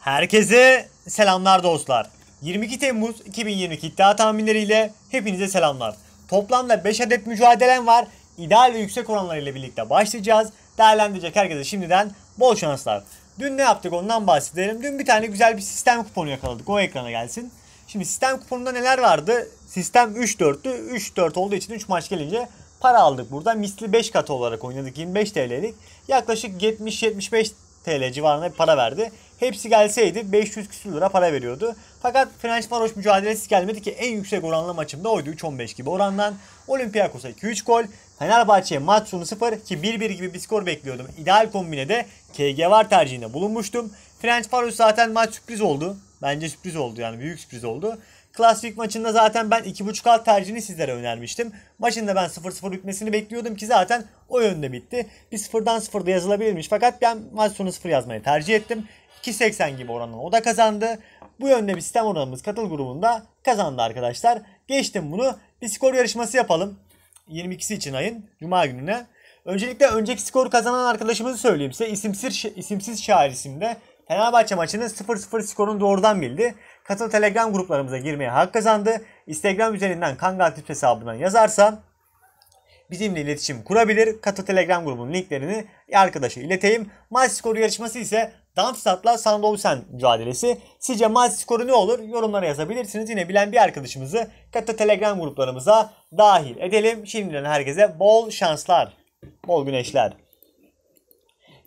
Herkese selamlar dostlar. 22 Temmuz 2022 iddia tahminleriyle hepinize selamlar. Toplamda 5 adet mücadelem var. İdeal ve yüksek oranlarıyla birlikte başlayacağız. Değerlendirecek herkese şimdiden bol şanslar. Dün ne yaptık ondan bahsedelim. Dün bir tane güzel bir sistem kuponu yakaladık. O ekrana gelsin. Şimdi sistem kuponunda neler vardı? Sistem 3-4'tü. 3-4 olduğu için 3 maç gelince para aldık burada. Misli 5 katı olarak oynadık. 25 TL'lik. Yaklaşık 70-75 TL civarında bir para verdi. Hepsi gelseydi 500 küsür lira para veriyordu. Fakat Fenerbahçe mücadelesi gelmedi ki en yüksek oranlı maçımda oydu 3-15 gibi orandan. Olympiakos'a 2-3 gol. Fenerbahçe maç sonu 0 ki 1-1 gibi bir skor bekliyordum. İdeal kombinede KG var tercihinde bulunmuştum. French Paros zaten maç sürpriz oldu. Bence sürpriz oldu yani büyük sürpriz oldu. Klasik maçında zaten ben 2.5 alt tercihini sizlere önermiştim. Maçında ben 0-0 bitmesini bekliyordum ki zaten o yönde bitti. Bir 0'dan 0'da yazılabilirmiş fakat ben maç sonu 0 yazmayı tercih ettim. 2.80 gibi oranla o da kazandı. Bu yönde bir sistem oranımız katıl grubunda kazandı arkadaşlar. Geçtim bunu. Bir skor yarışması yapalım. 22'si için ayın Cuma gününe. Öncelikle önceki skor kazanan arkadaşımızı söyleyeyim size. İsimsiz, isimsiz şair isimde Fenerbahçe maçını 0-0 skorunu doğrudan bildi. Katıl Telegram gruplarımıza girmeye hak kazandı. Instagram üzerinden Kangal Tips hesabından yazarsa bizimle iletişim kurabilir. Katıl Telegram grubunun linklerini arkadaşa ileteyim. Maç skoru yarışması ise Darmstadt'la Sandhausen mücadelesi. Sizce maç skoru ne olur? Yorumlara yazabilirsiniz. Yine bilen bir arkadaşımızı katı Telegram gruplarımıza dahil edelim. Şimdiden herkese bol şanslar, bol güneşler.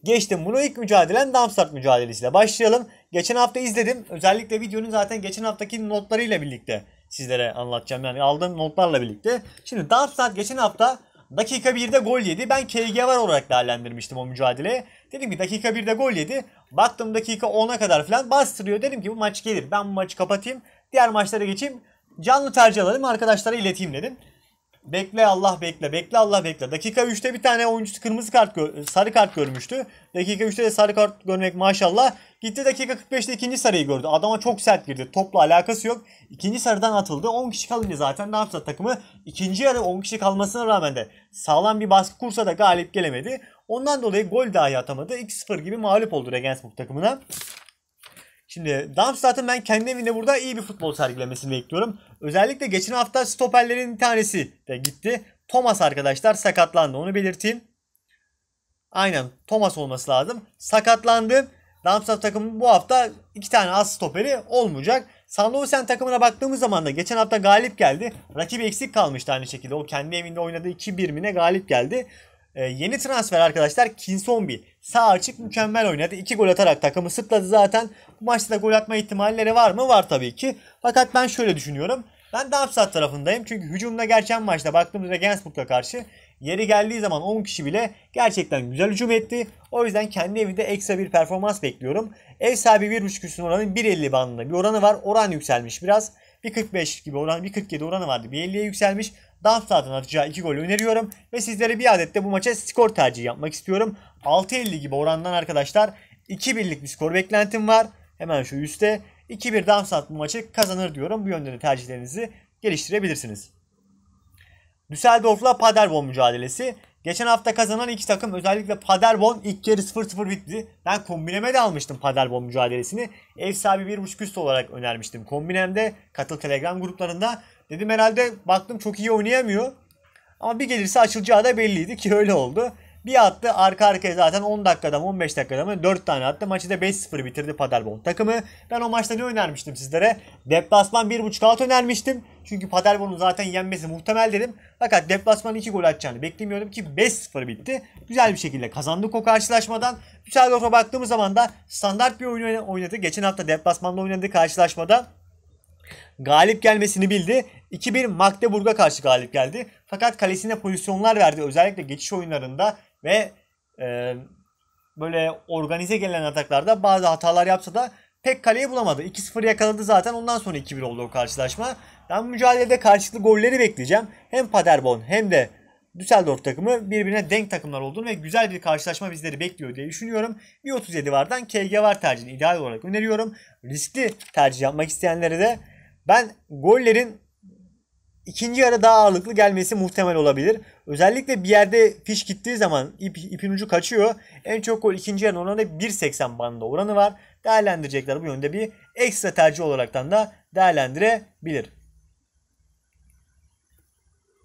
Geçtim bunu ilk mücadelen Darmstadt mücadelesiyle başlayalım. Geçen hafta izledim. Özellikle videonun zaten geçen haftaki notlarıyla birlikte sizlere anlatacağım. Yani aldığım notlarla birlikte. Şimdi Darmstadt geçen hafta Dakika 1'de gol yedi. Ben KG var olarak değerlendirmiştim o mücadeleyi. Dedim ki dakika 1'de gol yedi. Baktım dakika 10'a kadar falan bastırıyor. Dedim ki bu maç gelir. Ben bu maçı kapatayım. Diğer maçlara geçeyim. Canlı tercih alalım arkadaşlara ileteyim dedim. Bekle Allah bekle. Bekle Allah bekle. Dakika 3'te bir tane oyuncu kırmızı kart sarı kart görmüştü. Dakika 3'te de sarı kart görmek maşallah. Gitti dakika 45'te ikinci sarıyı gördü. Adama çok sert girdi. Topla alakası yok. İkinci sarıdan atıldı. 10 kişi kalınca zaten ne yapsa takımı ikinci yarı 10 kişi kalmasına rağmen de sağlam bir baskı kursa da galip gelemedi. Ondan dolayı gol dahi atamadı. 2-0 gibi mağlup oldu Regensburg takımına. Şimdi Dumps zaten ben kendi evinde burada iyi bir futbol sergilemesini bekliyorum. Özellikle geçen hafta stoperlerin bir tanesi de gitti. Thomas arkadaşlar sakatlandı onu belirteyim. Aynen Thomas olması lazım. Sakatlandı. Darmstadt takımı bu hafta iki tane az stoperi olmayacak. Sandovsen takımına baktığımız zaman da geçen hafta galip geldi. Rakibi eksik kalmıştı aynı şekilde. O kendi evinde oynadığı 2-1 mine galip geldi. E, yeni transfer arkadaşlar Kinsombi Sağ açık mükemmel oynadı. 2 gol atarak takımı sırtladı zaten. Bu maçta da gol atma ihtimalleri var mı? Var tabii ki. Fakat ben şöyle düşünüyorum. Ben Darmstadt tarafındayım. Çünkü hücumda gerçek maçta baktığımızda Gensburg'a karşı yeri geldiği zaman 10 kişi bile gerçekten güzel hücum etti. O yüzden kendi evinde ekstra bir performans bekliyorum. Ev sahibi 1.5 üstün oranın 1.50 bandında bir oranı var. Oran yükselmiş biraz. 1.45 gibi oran 1.47 oranı vardı. 1.50'ye yükselmiş. Dans saatinin atacağı 2 golü öneriyorum. Ve sizlere bir adet de bu maça skor tercihi yapmak istiyorum. 6.50 gibi orandan arkadaşlar 2-1'lik bir skor beklentim var. Hemen şu üstte 2-1 dans at bu maçı kazanır diyorum. Bu yönde de tercihlerinizi geliştirebilirsiniz. Düsseldorf'la Paderborn mücadelesi. Geçen hafta kazanan iki takım özellikle Paderborn ilk yarı 0-0 bitti. Ben kombineme de almıştım Paderborn mücadelesini. Ev sahibi 1.5 üst olarak önermiştim kombinemde. Katıl Telegram gruplarında. Dedim herhalde baktım çok iyi oynayamıyor. Ama bir gelirse açılacağı da belliydi ki öyle oldu. Bir attı arka arkaya zaten 10 dakikada mı 15 dakikada mı 4 tane attı. Maçı da 5-0 bitirdi Paderborn takımı. Ben o maçta ne önermiştim sizlere? Deplasman 1.5 alt önermiştim. Çünkü Paderborn'un zaten yenmesi muhtemel dedim. Fakat deplasman 2 gol atacağını beklemiyordum ki 5-0 bitti. Güzel bir şekilde kazandık o karşılaşmadan. Düsseldorf'a baktığımız zaman da standart bir oyun oynadı. Geçen hafta deplasmanda oynadığı karşılaşmada galip gelmesini bildi. 2-1 Magdeburg'a karşı galip geldi. Fakat kalesine pozisyonlar verdi. Özellikle geçiş oyunlarında ve e, böyle organize gelen ataklarda bazı hatalar yapsa da pek kaleyi bulamadı. 2-0 yakaladı zaten ondan sonra 2-1 oldu o karşılaşma. Ben mücadelede karşılıklı golleri bekleyeceğim. Hem Paderborn hem de Düsseldorf takımı birbirine denk takımlar olduğunu ve güzel bir karşılaşma bizleri bekliyor diye düşünüyorum. 1.37 vardan KG var tercihini ideal olarak öneriyorum. Riskli tercih yapmak isteyenlere de ben gollerin ikinci yarı daha ağırlıklı gelmesi muhtemel olabilir. Özellikle bir yerde piş gittiği zaman ip, ipin ucu kaçıyor. En çok gol ikinci yarı oranı 1.80 bandında oranı var. Değerlendirecekler bu yönde bir ekstra tercih olaraktan da değerlendirebilir.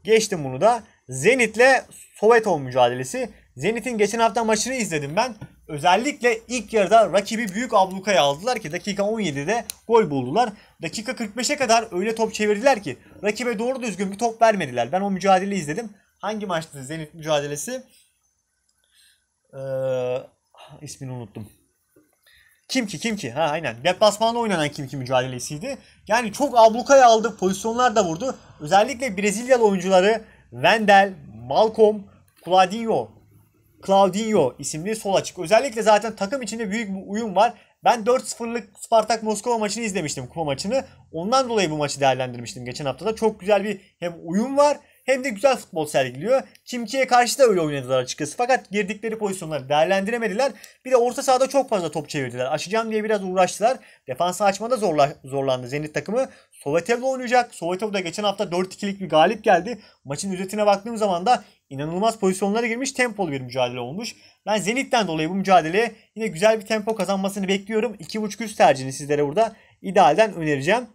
Geçtim bunu da. Zenit'le Sovetov mücadelesi. Zenit'in geçen hafta maçını izledim ben. Özellikle ilk yarıda rakibi büyük ablukaya aldılar ki dakika 17'de gol buldular. Dakika 45'e kadar öyle top çevirdiler ki rakibe doğru düzgün bir top vermediler. Ben o mücadeleyi izledim. Hangi maçtı Zenit mücadelesi? Ee, ismini unuttum. Kim ki kim ki? Ha aynen. Deplasmanda oynanan kim ki mücadelesiydi. Yani çok ablukaya aldı. Pozisyonlar da vurdu. Özellikle Brezilyalı oyuncuları Wendel, Malcolm, Claudinho, Claudinho isimli sol açık. Özellikle zaten takım içinde büyük bir uyum var. Ben 4-0'lık Spartak Moskova maçını izlemiştim kupa maçını. Ondan dolayı bu maçı değerlendirmiştim geçen haftada. Çok güzel bir hem uyum var hem de güzel futbol sergiliyor. Kimki'ye karşı da öyle oynadılar açıkçası. Fakat girdikleri pozisyonları değerlendiremediler. Bir de orta sahada çok fazla top çevirdiler. Açacağım diye biraz uğraştılar. Defansı açmada zorla, zorlandı Zenit takımı. Sovetev'le oynayacak. Sovetev de geçen hafta 4-2'lik bir galip geldi. Maçın özetine baktığım zaman da inanılmaz pozisyonlara girmiş tempolu bir mücadele olmuş. Ben Zenit'ten dolayı bu mücadeleye yine güzel bir tempo kazanmasını bekliyorum. 2.5 üst tercihini sizlere burada idealden önereceğim.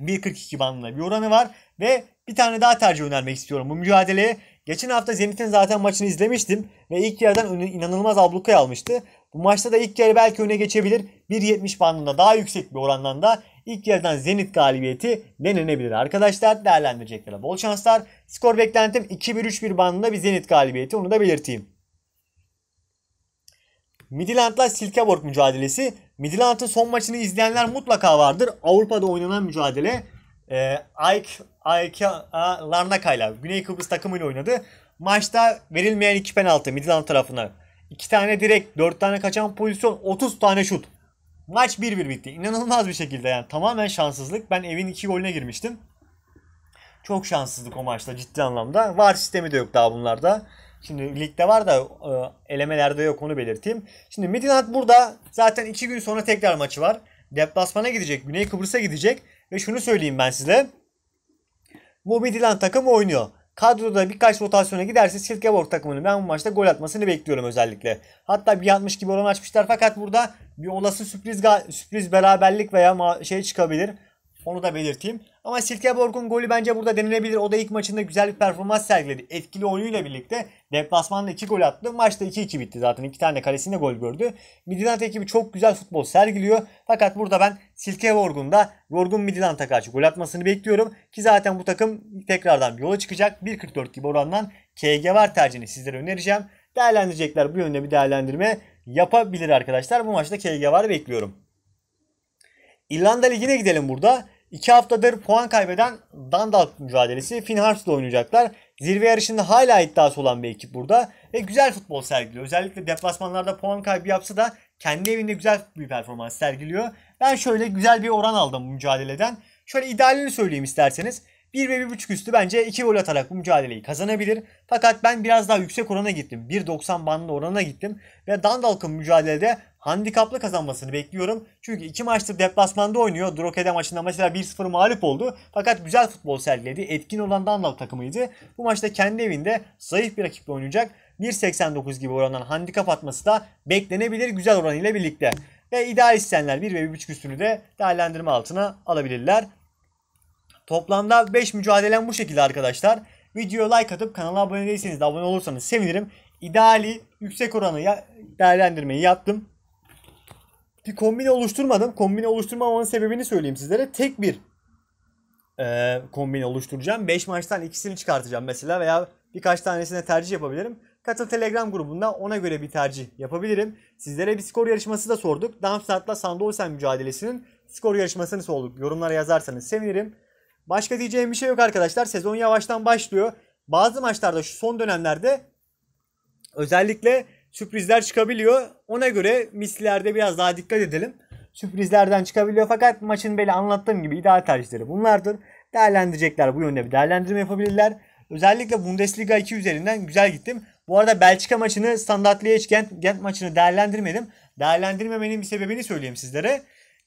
1.42 bandında bir oranı var ve bir tane daha tercih önermek istiyorum bu mücadeleye. Geçen hafta Zenit'in zaten maçını izlemiştim ve ilk yarıdan inanılmaz ablukaya almıştı. Bu maçta da ilk yarı belki öne geçebilir. 1.70 bandında daha yüksek bir orandan da ilk yerden Zenit galibiyeti denenebilir arkadaşlar. Değerlendireceklere bol şanslar. Skor beklentim 2-1-3-1 bandında bir Zenit galibiyeti onu da belirteyim. Midland'la Silkeborg mücadelesi. Midland'ın son maçını izleyenler mutlaka vardır. Avrupa'da oynanan mücadele. E, Ike AEK Larnaca ile Güney Kıbrıs takımıyla oynadı. Maçta verilmeyen iki penaltı Midland tarafına. 2 tane direkt, dört tane kaçan pozisyon, 30 tane şut. Maç 1-1 bitti. İnanılmaz bir şekilde yani tamamen şanssızlık. Ben evin iki golüne girmiştim. Çok şanssızlık o maçta ciddi anlamda. Var sistemi de yok daha bunlarda. Şimdi ligde var da e, elemelerde yok onu belirteyim. Şimdi Midland burada zaten iki gün sonra tekrar maçı var. Deplasmana gidecek, Güney Kıbrıs'a gidecek. Ve şunu söyleyeyim ben size. Mobidilan takımı oynuyor. Kadroda birkaç rotasyona giderse Silkeborg takımının ben bu maçta gol atmasını bekliyorum özellikle. Hatta bir 1.60 gibi olan açmışlar fakat burada bir olası sürpriz sürpriz beraberlik veya şey çıkabilir. Onu da belirteyim. Ama Silkeborg'un golü bence burada denilebilir. O da ilk maçında güzel bir performans sergiledi. Etkili oyunuyla birlikte deplasmanda 2 gol attı. Maçta 2-2 bitti zaten. 2 tane kalesinde gol gördü. Midland ekibi çok güzel futbol sergiliyor. Fakat burada ben Silkeborg'un da yorgun Midland'a karşı gol atmasını bekliyorum. Ki zaten bu takım tekrardan yola çıkacak. 1.44 gibi orandan KG var tercihini sizlere önereceğim. Değerlendirecekler bu yönde bir değerlendirme yapabilir arkadaşlar. Bu maçta KG var bekliyorum. İrlanda Ligi'ne gidelim burada. İki haftadır puan kaybeden Dundalk mücadelesi Finharst'la oynayacaklar. Zirve yarışında hala iddiası olan bir ekip burada ve güzel futbol sergiliyor. Özellikle deplasmanlarda puan kaybı yapsa da kendi evinde güzel bir performans sergiliyor. Ben şöyle güzel bir oran aldım bu mücadeleden. Şöyle idealini söyleyeyim isterseniz. 1 ve 1.5 üstü bence 2 gol atarak bu mücadeleyi kazanabilir. Fakat ben biraz daha yüksek orana gittim. 1.90 bandında orana gittim. Ve Dundalk'ın mücadelede handikaplı kazanmasını bekliyorum. Çünkü iki maçtır deplasmanda oynuyor. Droghe'de maçında mesela 1-0 mağlup oldu. Fakat güzel futbol sergiledi. Etkin olan Dunlop takımıydı. Bu maçta kendi evinde zayıf bir rakiple oynayacak. 1.89 gibi orandan handikap atması da beklenebilir güzel oran ile birlikte. Ve ideal isteyenler 1 ve 1.5 üstünü de değerlendirme altına alabilirler. Toplamda 5 mücadelem bu şekilde arkadaşlar. Videoya like atıp kanala abone değilseniz de abone olursanız sevinirim. İdeali yüksek oranı değerlendirmeyi yaptım bir kombine oluşturmadım. Kombine oluşturmamamın sebebini söyleyeyim sizlere. Tek bir e, kombine oluşturacağım. 5 maçtan ikisini çıkartacağım mesela veya birkaç tanesine tercih yapabilirim. Katıl Telegram grubunda ona göre bir tercih yapabilirim. Sizlere bir skor yarışması da sorduk. Darmstadt'la Sandolsen mücadelesinin skor yarışmasını sorduk. Yorumlara yazarsanız sevinirim. Başka diyeceğim bir şey yok arkadaşlar. Sezon yavaştan başlıyor. Bazı maçlarda şu son dönemlerde özellikle sürprizler çıkabiliyor. Ona göre mislerde biraz daha dikkat edelim. Sürprizlerden çıkabiliyor fakat maçın böyle anlattığım gibi ideal tercihleri bunlardır. Değerlendirecekler bu yönde bir değerlendirme yapabilirler. Özellikle Bundesliga 2 üzerinden güzel gittim. Bu arada Belçika maçını standart Liège Gent, Gent maçını değerlendirmedim. Değerlendirmemenin bir sebebini söyleyeyim sizlere.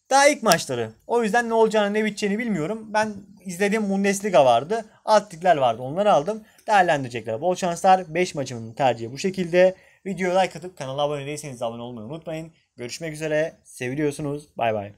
Daha ilk maçları. O yüzden ne olacağını ne biteceğini bilmiyorum. Ben izlediğim Bundesliga vardı. Alt ligler vardı. Onları aldım. Değerlendirecekler. Bol şanslar. 5 maçımın tercihi bu şekilde. Videoya like atıp kanala abone değilseniz abone olmayı unutmayın. Görüşmek üzere. Seviliyorsunuz. Bay bay.